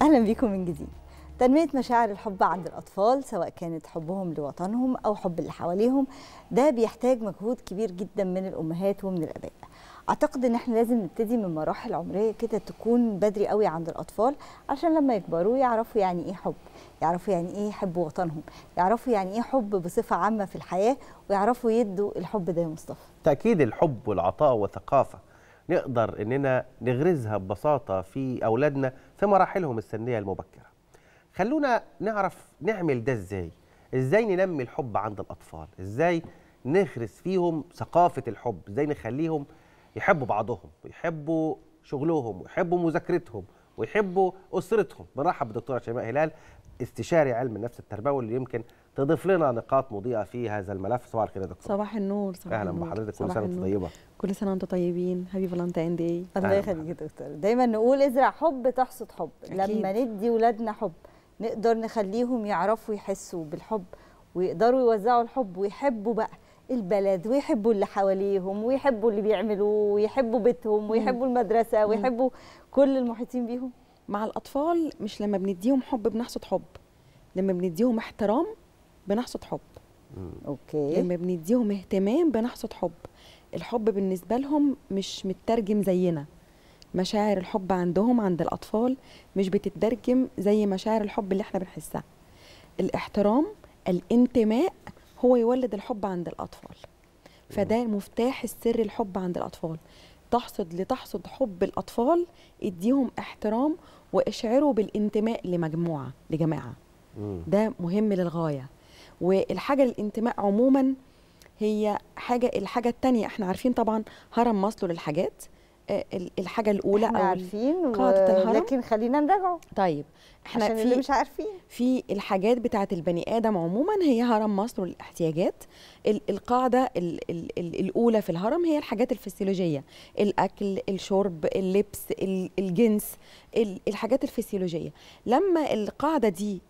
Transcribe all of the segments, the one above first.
اهلا بيكم من جديد تنمية مشاعر الحب عند الأطفال سواء كانت حبهم لوطنهم أو حب اللي حواليهم ده بيحتاج مجهود كبير جدا من الأمهات ومن الآباء أعتقد إن إحنا لازم نبتدي من مراحل عمرية كده تكون بدري قوي عند الأطفال عشان لما يكبروا يعرفوا يعني إيه حب يعرفوا يعني إيه يحبوا وطنهم يعرفوا يعني إيه حب بصفة عامة في الحياة ويعرفوا يدوا الحب ده يا مصطفى تأكيد الحب والعطاء وثقافه نقدر اننا نغرزها ببساطه في اولادنا في مراحلهم السنيه المبكره خلونا نعرف نعمل ده ازاي ازاي ننمي الحب عند الاطفال ازاي نغرس فيهم ثقافه الحب ازاي نخليهم يحبوا بعضهم ويحبوا شغلهم ويحبوا مذاكرتهم ويحبوا اسرتهم بنرحب بالدكتوره شيماء هلال استشاري علم النفس التربوي اللي يمكن تضيف لنا نقاط مضيئه في هذا الملف صباح الخير يا دكتور صباح النور صباح اهلا بحضرتك كل سنه وانت طيبه كل سنه وانتم طيبين هابي فالنتين داي الله يخليك يا دكتور دايما نقول ازرع حب تحصد حب أكيد. لما ندي ولادنا حب نقدر نخليهم يعرفوا يحسوا بالحب ويقدروا يوزعوا الحب ويحبوا بقى البلد ويحبوا اللي حواليهم ويحبوا اللي بيعملوه ويحبوا بيتهم ويحبوا المدرسه ويحبوا كل المحيطين بيهم مع الاطفال مش لما بنديهم حب بنحصد حب لما بنديهم احترام بنحصد حب اوكي لما بنديهم اهتمام بنحصد حب الحب بالنسبه لهم مش مترجم زينا مشاعر الحب عندهم عند الاطفال مش بتترجم زي مشاعر الحب اللي احنا بنحسها الاحترام الانتماء هو يولد الحب عند الاطفال فده مفتاح السر الحب عند الاطفال تحصد لتحصد حب الاطفال اديهم احترام واشعروا بالانتماء لمجموعه لجماعه ده مهم للغايه والحاجه الانتماء عموما هي حاجه الحاجه الثانيه احنا عارفين طبعا هرم ماسلو للحاجات آه، الحاجه الاولى احنا او عارفين قاعده الهرم لكن خلينا نراجعه طيب احنا عشان في اللي مش عارفين في الحاجات بتاعه البني ادم عموما هي هرم مصر والاحتياجات القاعده الـ الـ الـ الاولى في الهرم هي الحاجات الفسيولوجيه الاكل الشرب اللبس الجنس الحاجات الفسيولوجيه لما القاعده دي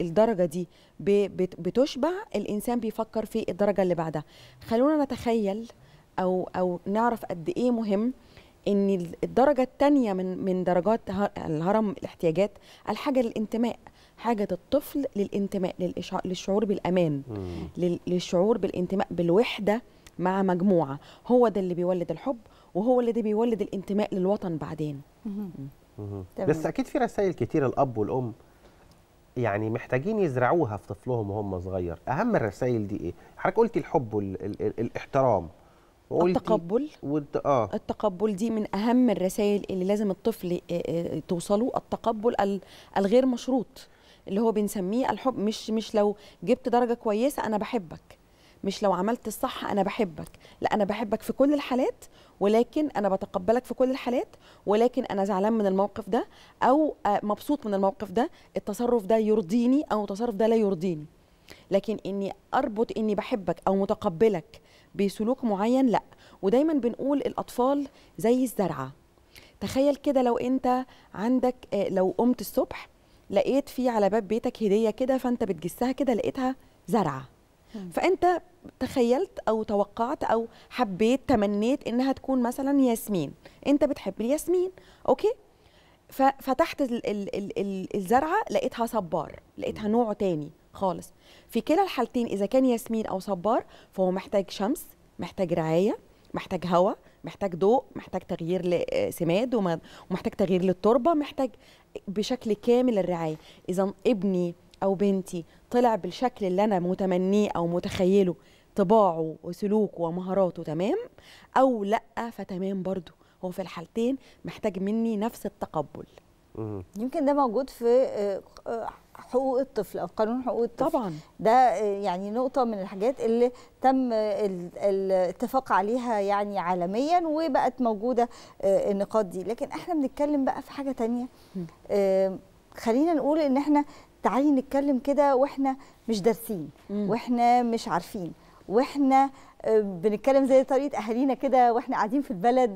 الدرجه دي بتشبع الانسان بيفكر في الدرجه اللي بعدها خلونا نتخيل او او نعرف قد ايه مهم ان الدرجه الثانيه من من درجات الهرم الاحتياجات الحاجه للانتماء حاجه الطفل للانتماء للشعور بالامان للشعور بالانتماء بالوحده مع مجموعه هو ده اللي بيولد الحب وهو اللي ده بيولد الانتماء للوطن بعدين بس اكيد في رسائل كتير الاب والام يعني محتاجين يزرعوها في طفلهم وهم صغير اهم الرسائل دي ايه حضرتك قلتي الحب والاحترام التقبل والت... آه. التقبل دي من اهم الرسائل اللي لازم الطفل آه، آه، توصله التقبل الغير مشروط اللي هو بنسميه الحب مش مش لو جبت درجه كويسه انا بحبك مش لو عملت الصح انا بحبك لا انا بحبك في كل الحالات ولكن انا بتقبلك في كل الحالات ولكن انا زعلان من الموقف ده او آه، مبسوط من الموقف ده التصرف ده يرضيني او التصرف ده لا يرضيني لكن اني اربط اني بحبك او متقبلك بسلوك معين لا ودايما بنقول الاطفال زي الزرعه تخيل كده لو انت عندك آه، لو قمت الصبح لقيت في على باب بيتك هديه كده فانت بتجسها كده لقيتها زرعه فانت تخيلت او توقعت او حبيت تمنيت انها تكون مثلا ياسمين انت بتحب الياسمين اوكي ففتحت الزرعه لقيتها صبار لقيتها نوع تاني خالص في كلا الحالتين اذا كان ياسمين او صبار فهو محتاج شمس محتاج رعايه محتاج هواء محتاج ضوء محتاج تغيير لسماد آه، ومحتاج تغيير للتربه محتاج بشكل كامل الرعايه اذا ابني او بنتي طلع بالشكل اللي انا متمنيه او متخيله طباعه وسلوكه ومهاراته تمام او لا فتمام برضه هو في الحالتين محتاج مني نفس التقبل يمكن ده موجود في آه، آه، حقوق الطفل او قانون حقوق الطفل طبعا ده يعني نقطه من الحاجات اللي تم الاتفاق عليها يعني عالميا وبقت موجوده آه، النقاط دي لكن احنا بنتكلم بقى في حاجه تانية خلينا نقول ان احنا تعالي نتكلم كده واحنا مش دارسين واحنا مش عارفين واحنا بنتكلم زي طريقه اهالينا كده واحنا قاعدين في البلد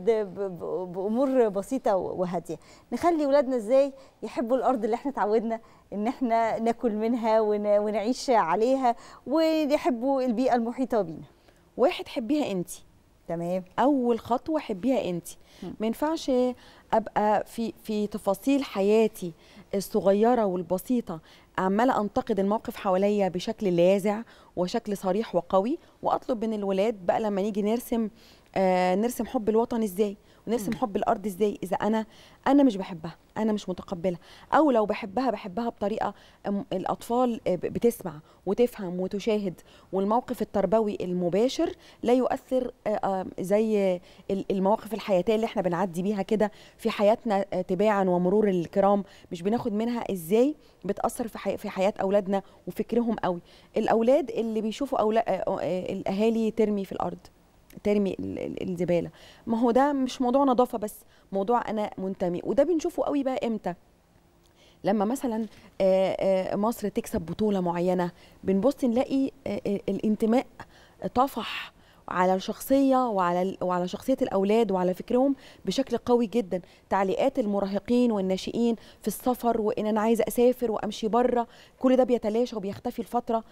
بامور بسيطه وهاديه نخلي اولادنا ازاي يحبوا الارض اللي احنا اتعودنا ان احنا ناكل منها ونعيش عليها ويحبوا البيئه المحيطه بينا واحد حبيها انت تمام اول خطوه حبيها انت ما ينفعش ابقى في في تفاصيل حياتي الصغيرة والبسيطة عمالة أنتقد الموقف حواليا بشكل لاذع وشكل صريح وقوي وأطلب من الولاد بقى لما نيجي نرسم آه نرسم حب الوطن إزاي نرسم حب الارض ازاي اذا انا انا مش بحبها انا مش متقبله او لو بحبها بحبها بطريقه الاطفال آه، بتسمع وتفهم وتشاهد والموقف التربوي المباشر لا يؤثر آه، آه، زي المواقف الحياتيه اللي احنا بنعدي بيها كده في حياتنا تباعا ومرور الكرام مش بناخد منها ازاي بتاثر في حي في حياه اولادنا وفكرهم قوي الاولاد اللي بيشوفوا أولا... الاهالي ترمي في الارض ترمي الزباله ما هو ده مش موضوع نظافه بس موضوع انا منتمي وده بنشوفه قوي بقى امتى لما مثلا مصر تكسب بطوله معينه بنبص نلاقي الانتماء طفح على الشخصية وعلى وعلى شخصية الأولاد وعلى فكرهم بشكل قوي جدا تعليقات المراهقين والناشئين في السفر وإن أنا عايزة أسافر وأمشي بره كل ده بيتلاشى وبيختفي لفترة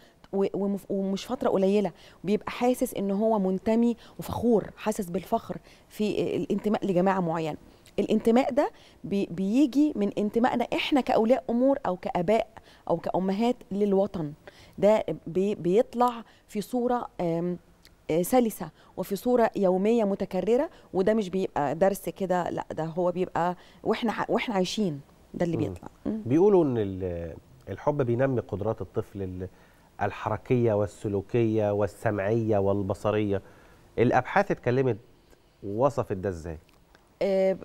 ومش فترة قليلة بيبقى حاسس إن هو منتمي وفخور حاسس بالفخر في الانتماء لجماعة معينة الانتماء ده بيجي من انتمائنا احنا كاولياء امور او كاباء او كامهات للوطن ده بيطلع في صوره آه، سلسه وفي صوره يوميه متكرره وده مش بيبقى درس كده لا ده هو بيبقى واحنا واحنا عايشين ده اللي بيطلع بيقولوا ان الحب بينمي قدرات الطفل الحركيه والسلوكيه والسمعيه والبصريه الابحاث اتكلمت وصفت ده ازاي آه،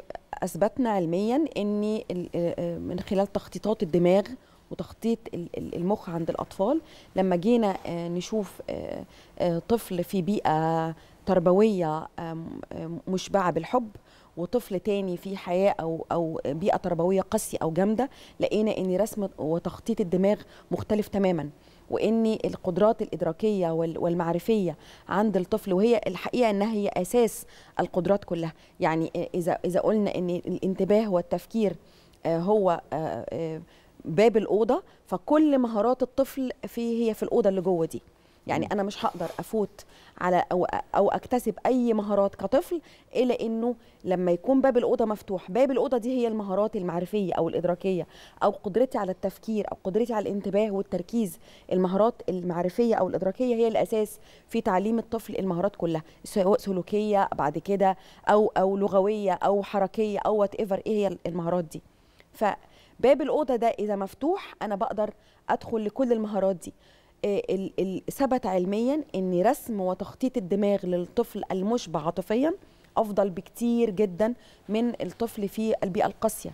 اثبتنا علميا ان آه، من خلال تخطيطات الدماغ وتخطيط المخ عند الاطفال لما جينا آه، نشوف آه، آه، طفل في بيئه تربويه مشبعه بالحب وطفل تاني في حياه او او بيئه تربويه قاسيه او جامده لقينا ان رسم وتخطيط الدماغ مختلف تماما وان القدرات الادراكيه والمعرفيه عند الطفل وهي الحقيقه انها هي اساس القدرات كلها يعني اذا اذا قلنا ان الانتباه والتفكير هو باب الاوضه فكل مهارات الطفل في هي في الاوضه اللي جوه دي يعني انا مش هقدر افوت على او او اكتسب اي مهارات كطفل الا انه لما يكون باب الاوضه مفتوح باب الاوضه دي هي المهارات المعرفيه او الادراكيه او قدرتي على التفكير او قدرتي على الانتباه والتركيز المهارات المعرفيه او الادراكيه هي الاساس في تعليم الطفل المهارات كلها سواء سلوكيه بعد كده او او لغويه او حركيه او وات ايفر ايه هي المهارات دي ف باب الاوضه ده اذا مفتوح انا بقدر ادخل لكل المهارات دي آه، ثبت علميا ان رسم وتخطيط الدماغ للطفل المشبع عاطفيا افضل بكتير جدا من الطفل في البيئه القاسيه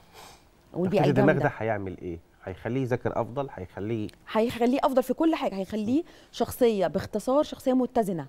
والبيئه الجامده الدماغ ده هيعمل ايه هيخليه يذاكر افضل هيخليه هيخليه افضل في كل حاجه هيخليه شخصيه باختصار شخصيه متزنه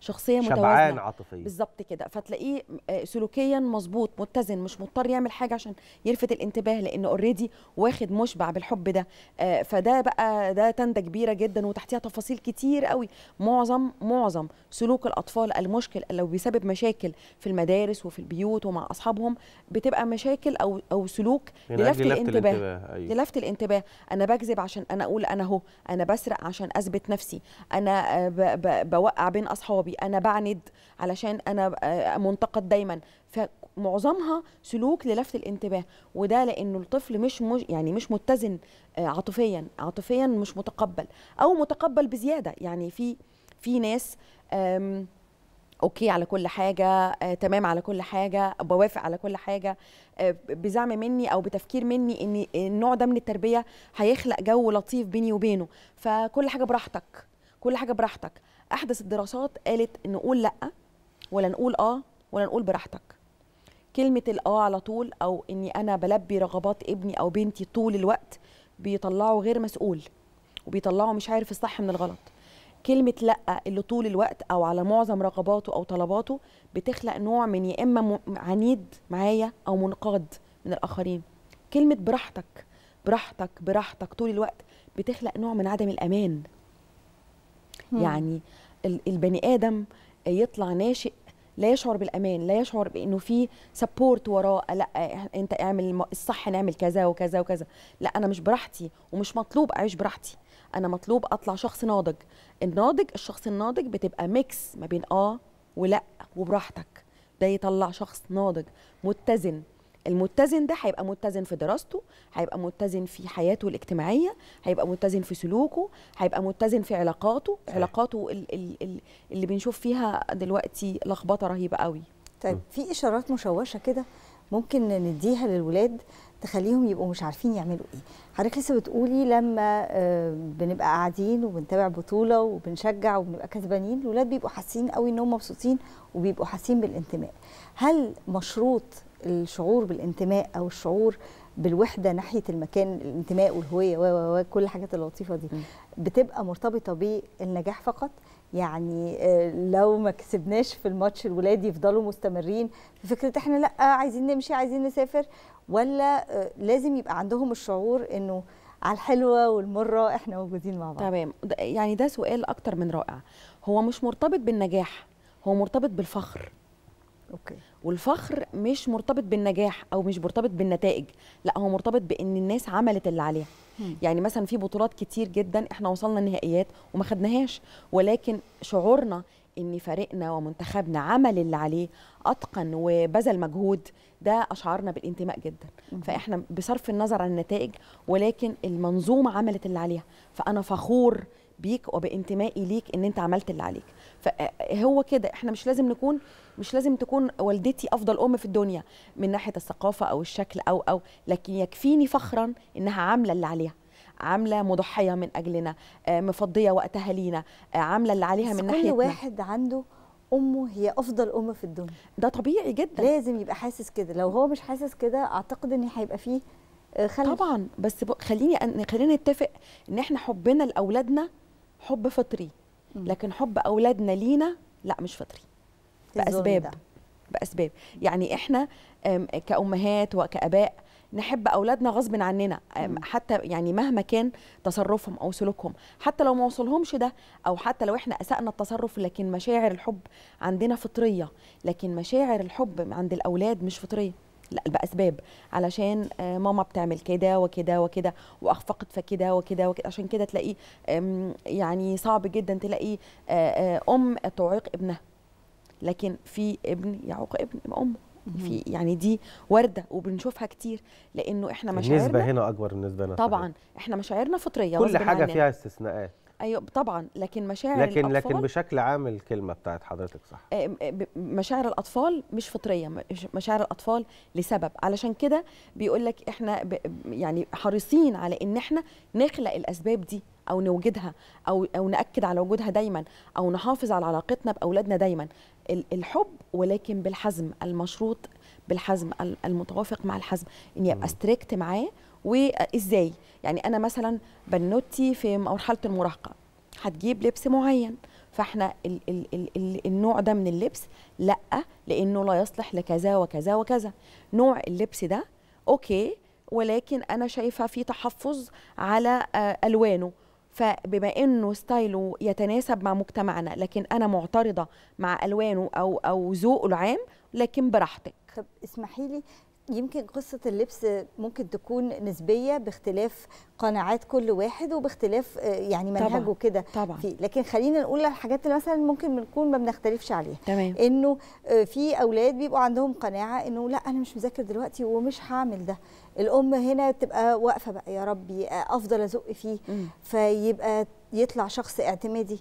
شخصيه متوازنه شبعان عاطفيه بالظبط كده فتلاقيه آه، سلوكيا مظبوط متزن مش مضطر يعمل حاجه عشان يلفت الانتباه لان اوريدي واخد مشبع بالحب ده آه، فده بقى ده تندة كبيره جدا وتحتيها تفاصيل كتير قوي معظم معظم سلوك الاطفال المشكل لو بيسبب مشاكل في المدارس وفي البيوت ومع اصحابهم بتبقى مشاكل او او سلوك للفت الانتباه, الانتباه. أيوه. للفت الانتباه الانتباه انا بكذب عشان انا اقول انا اهو انا بسرق عشان اثبت نفسي انا آه، بوقع بين اصحابي انا بعند علشان انا آه، منتقد دايما فمعظمها سلوك للفت الانتباه وده لانه الطفل مش, مش يعني مش متزن آه، عاطفيا عاطفيا مش متقبل او متقبل بزياده يعني في في ناس اوكي على كل حاجه آه، تمام على كل حاجه بوافق على كل حاجه آه، بزعم مني او بتفكير مني ان النوع ده من التربيه هيخلق جو لطيف بيني وبينه فكل حاجه براحتك كل حاجه براحتك احدث الدراسات قالت نقول لا ولا نقول اه ولا نقول براحتك كلمه الاه على طول او اني انا بلبي رغبات ابني او بنتي طول الوقت بيطلعه غير مسؤول وبيطلعه مش عارف الصح من الغلط كلمه لا اللي طول الوقت او على معظم رغباته او طلباته بتخلق نوع من يا اما عنيد معايا او منقاد من الاخرين كلمه براحتك براحتك براحتك طول الوقت بتخلق نوع من عدم الامان مم. يعني البني ادم يطلع ناشئ لا يشعر بالامان لا يشعر بانه في سبورت وراه لا انت اعمل الصح نعمل كذا وكذا وكذا لا انا مش براحتي ومش مطلوب اعيش براحتي انا مطلوب اطلع شخص ناضج الناضج الشخص الناضج بتبقى ميكس ما بين اه ولا وبراحتك ده يطلع شخص ناضج متزن المتزن ده هيبقى متزن في دراسته هيبقى متزن في حياته الاجتماعية هيبقى متزن في سلوكه هيبقى متزن في علاقاته صحيح. علاقاته ال ال ال اللي بنشوف فيها دلوقتي لخبطة رهيبة قوي طيب في إشارات مشوشة كده ممكن نديها للولاد تخليهم يبقوا مش عارفين يعملوا ايه حضرتك لسه بتقولي لما آه، بنبقى قاعدين وبنتابع بطوله وبنشجع وبنبقى كسبانين الولاد بيبقوا حاسين قوي انهم مبسوطين وبيبقوا حاسين بالانتماء هل مشروط الشعور بالانتماء او الشعور بالوحده ناحيه المكان الانتماء والهويه و كل الحاجات اللطيفه دي بتبقى مرتبطه بالنجاح فقط يعني آه، لو ما كسبناش في الماتش الولاد يفضلوا مستمرين في فكره احنا لا عايزين نمشي عايزين نسافر ولا آه، لازم يبقى عندهم الشعور انه على الحلوه والمره احنا موجودين مع بعض تمام يعني ده سؤال اكتر من رائع هو مش مرتبط بالنجاح هو مرتبط بالفخر اوكي والفخر مش مرتبط بالنجاح او مش مرتبط بالنتائج لا هو مرتبط بان الناس عملت اللي عليها يعني مثلا في بطولات كتير جدا احنا وصلنا النهائيات وما خدناهاش ولكن شعورنا ان فريقنا ومنتخبنا عمل اللي عليه اتقن وبذل مجهود ده اشعرنا بالانتماء جدا فاحنا بصرف النظر عن النتائج ولكن المنظومه عملت اللي عليها فانا فخور بيك وبانتمائي ليك ان انت عملت اللي عليك فهو كده احنا مش لازم نكون مش لازم تكون والدتي افضل ام في الدنيا من ناحيه الثقافه او الشكل او او لكن يكفيني فخرا انها عامله اللي عليها عامله مضحيه من اجلنا آه، مفضيه وقتها لينا آه، عامله اللي عليها من ناحيه كل واحد عنده امه هي افضل ام في الدنيا ده طبيعي جدا لازم يبقى حاسس كده لو هو مش حاسس كده اعتقد ان هيبقى فيه آه، خلف طبعا بس خليني خلينا نتفق ان احنا حبنا لاولادنا حب فطري لكن حب اولادنا لينا لا مش فطري باسباب باسباب يعني احنا كامهات وكاباء نحب اولادنا غصب عننا حتى يعني مهما كان تصرفهم او سلوكهم حتى لو ما وصلهمش ده او حتى لو احنا اسانا التصرف لكن مشاعر الحب عندنا فطريه لكن مشاعر الحب عند الاولاد مش فطريه لا باسباب علشان آه، ماما بتعمل كده وكده وكده واخفقت فكده وكده وكده عشان كده تلاقي يعني صعب جدا تلاقي آه، آه، ام تعيق ابنها لكن في ابن يعوق ابن امه في يعني دي وارده وبنشوفها كتير لانه احنا مشاعرنا النسبه هنا اكبر النسبه هنا طبعا احنا مشاعرنا فطريه كل حاجه فيها استثناءات ايوه طبعا لكن مشاعر لكن الأطفال لكن بشكل عام الكلمه بتاعت حضرتك صح آه، مشاعر الاطفال مش فطريه مشاعر الاطفال لسبب علشان كده بيقول لك احنا يعني حريصين على ان احنا نخلق الاسباب دي او نوجدها او او ناكد على وجودها دايما او نحافظ على علاقتنا باولادنا دايما الحب ولكن بالحزم المشروط بالحزم المتوافق مع الحزم اني ابقى ستريكت معاه وازاي يعني انا مثلا بنوتي في مرحله المراهقه هتجيب لبس معين فاحنا ال ال ال ال النوع ده من اللبس لا لانه لا يصلح لكذا وكذا وكذا نوع اللبس ده اوكي ولكن انا شايفه في تحفظ على آه، الوانه فبما انه ستايله يتناسب مع مجتمعنا لكن انا معترضه مع الوانه او او ذوقه العام لكن براحتك طب اسمحي لي يمكن قصة اللبس ممكن تكون نسبية باختلاف قناعات كل واحد وباختلاف آه، يعني منهجه كده فيه لكن خلينا نقول الحاجات اللي مثلا ممكن بنكون ما بنختلفش عليها تمام انه آه، في اولاد بيبقوا عندهم قناعة انه لا انا مش مذاكر دلوقتي ومش هعمل ده الام هنا تبقى واقفة بقى يا ربي آه، افضل ازق فيه م. فيبقى يطلع شخص اعتمادي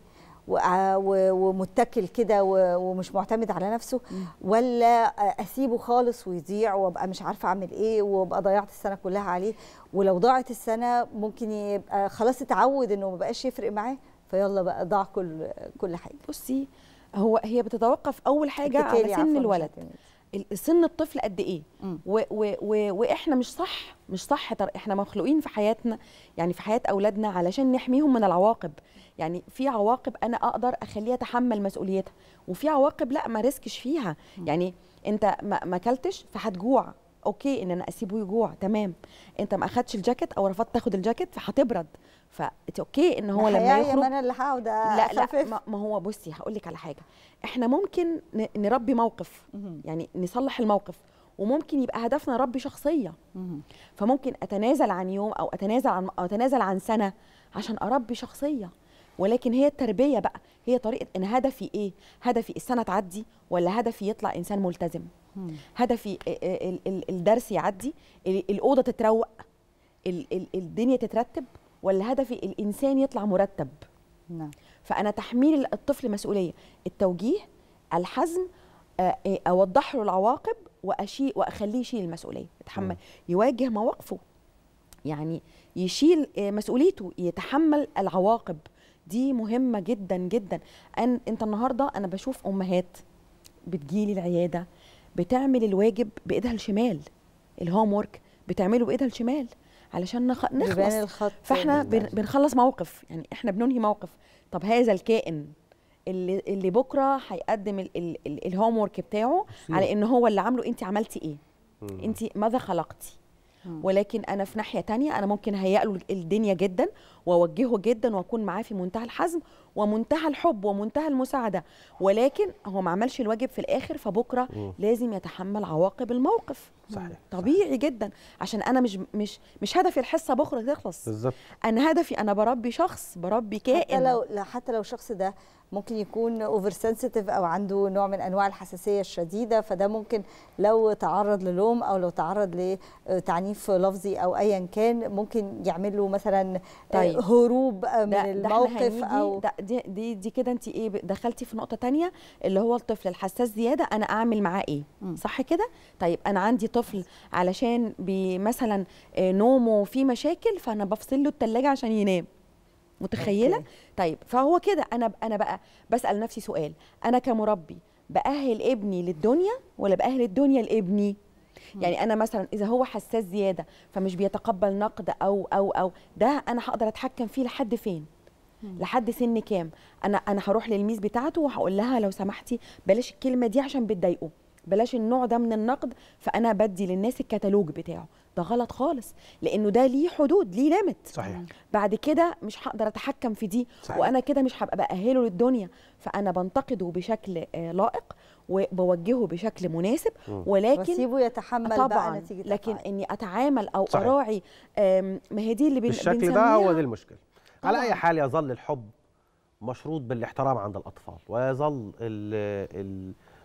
ومتكل كده ومش معتمد على نفسه ولا اسيبه خالص ويضيع وابقى مش عارفه اعمل ايه وابقى ضيعت السنه كلها عليه ولو ضاعت السنه ممكن يبقى خلاص اتعود انه ما بقاش يفرق معاه فيلا بقى ضاع كل كل حاجه بصي هو هي بتتوقف اول حاجه على سن الولد سن الطفل قد ايه و و و واحنا مش صح مش صح احنا مخلوقين في حياتنا يعني في حياه اولادنا علشان نحميهم من العواقب يعني في عواقب انا اقدر اخليها تحمل مسؤوليتها وفي عواقب لا ما ريسكش فيها يعني انت ما اكلتش فهتجوع اوكي ان انا اسيبه يجوع تمام انت ما اخدتش الجاكيت او رفضت تاخد الجاكيت فهتبرد فا اوكي ان هو لما يخرج انا اللي هقعد لا لا ما هو بصي هقول لك على حاجه احنا ممكن نربي موقف يعني نصلح الموقف وممكن يبقى هدفنا ربي شخصيه فممكن اتنازل عن يوم او اتنازل عن أو اتنازل عن سنه عشان اربي شخصيه ولكن هي التربيه بقى هي طريقه ان هدفي ايه هدفي السنه تعدي ولا هدفي يطلع انسان ملتزم هدفي الدرس يعدي الاوضه تتروق الدنيا تترتب ولا هدفي الانسان يطلع مرتب نعم فانا تحميل الطفل مسؤوليه التوجيه الحزم آه، إيه، اوضح له العواقب واشيل واخليه يشيل المسؤوليه يتحمل يواجه مواقفه يعني يشيل آه، مسؤوليته يتحمل العواقب دي مهمه جدا جدا ان انت النهارده انا بشوف امهات بتجيلي العياده بتعمل الواجب بايدها الشمال الهوم ورك بتعمله بايدها الشمال علشان نخ... نخلص الخط فاحنا بن... بنخلص موقف يعني احنا بننهي موقف طب هذا الكائن اللي اللي بكره هيقدم ال... ال... ال... الهوم ورك بتاعه على ان هو اللي عامله انت عملتي ايه انت ماذا خلقتي ولكن انا في ناحيه تانية انا ممكن هيأ له الدنيا جدا واوجهه جدا واكون معاه في منتهى الحزم ومنتهى الحب ومنتهى المساعده ولكن هو ما عملش الواجب في الاخر فبكره م. لازم يتحمل عواقب الموقف صحيح طبيعي صحيح. جدا عشان انا مش مش مش هدفي الحصه بكره تخلص بالظبط انا هدفي انا بربي شخص بربي كائن حتى لو حتى لو الشخص ده ممكن يكون اوفر سنسيتيف او عنده نوع من انواع الحساسيه الشديده فده ممكن لو تعرض للوم او لو تعرض لتعنيف لفظي او ايا كان ممكن يعمل له مثلا آه، طيب. هروب آه، من ده الموقف ده او دي دي, دي كده انت ايه دخلتي في نقطه تانية اللي هو الطفل الحساس زياده انا اعمل معاه ايه صح كده طيب انا عندي طفل علشان مثلا آه، نومه فيه مشاكل فانا بفصل له الثلاجه عشان ينام متخيله أوكي. طيب فهو كده انا انا بقى بسال نفسي سؤال انا كمربي باهل ابني للدنيا ولا باهل الدنيا لابني يعني انا مثلا اذا هو حساس زياده فمش بيتقبل نقد او او او ده انا هقدر اتحكم فيه لحد فين لحد سن كام انا انا هروح للميز بتاعته وهقول لها لو سمحتي بلاش الكلمه دي عشان بتضايقه بلاش النوع ده من النقد فانا بدي للناس الكتالوج بتاعه ده غلط خالص لانه ده ليه حدود ليه ليميت صحيح بعد كده مش هقدر اتحكم في دي صحيح. وانا كده مش هبقى باهله للدنيا فانا بنتقده بشكل آه، لائق وبوجهه بشكل مناسب ولكن بسيبه يتحمل طبعا بقى نتيجة لكن اني اتعامل او صحيح. اراعي ما هي دي اللي بن بالشكل ده هو دي المشكله طبعا. على اي حال يظل الحب مشروط بالاحترام عند الاطفال ويظل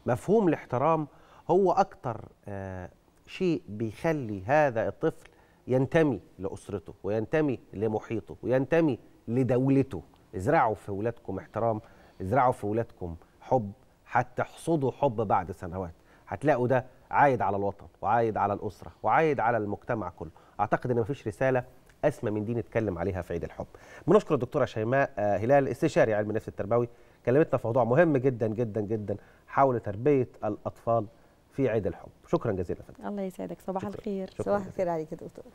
مفهوم الاحترام هو اكثر آه، شيء بيخلي هذا الطفل ينتمي لاسرته وينتمي لمحيطه وينتمي لدولته ازرعوا في اولادكم احترام ازرعوا في اولادكم حب حتى حصدوا حب بعد سنوات هتلاقوا ده عايد على الوطن وعايد على الاسره وعايد على المجتمع كله اعتقد ان مفيش رساله اسمى من دي نتكلم عليها في عيد الحب بنشكر الدكتوره شيماء آه، هلال استشاري علم النفس التربوي كلمتنا في موضوع مهم جدا جدا جدا حول تربيه الاطفال في عيد الحب شكرا جزيلا فندم الله يسعدك صباح الخير صباح الخير عليك يا دكتور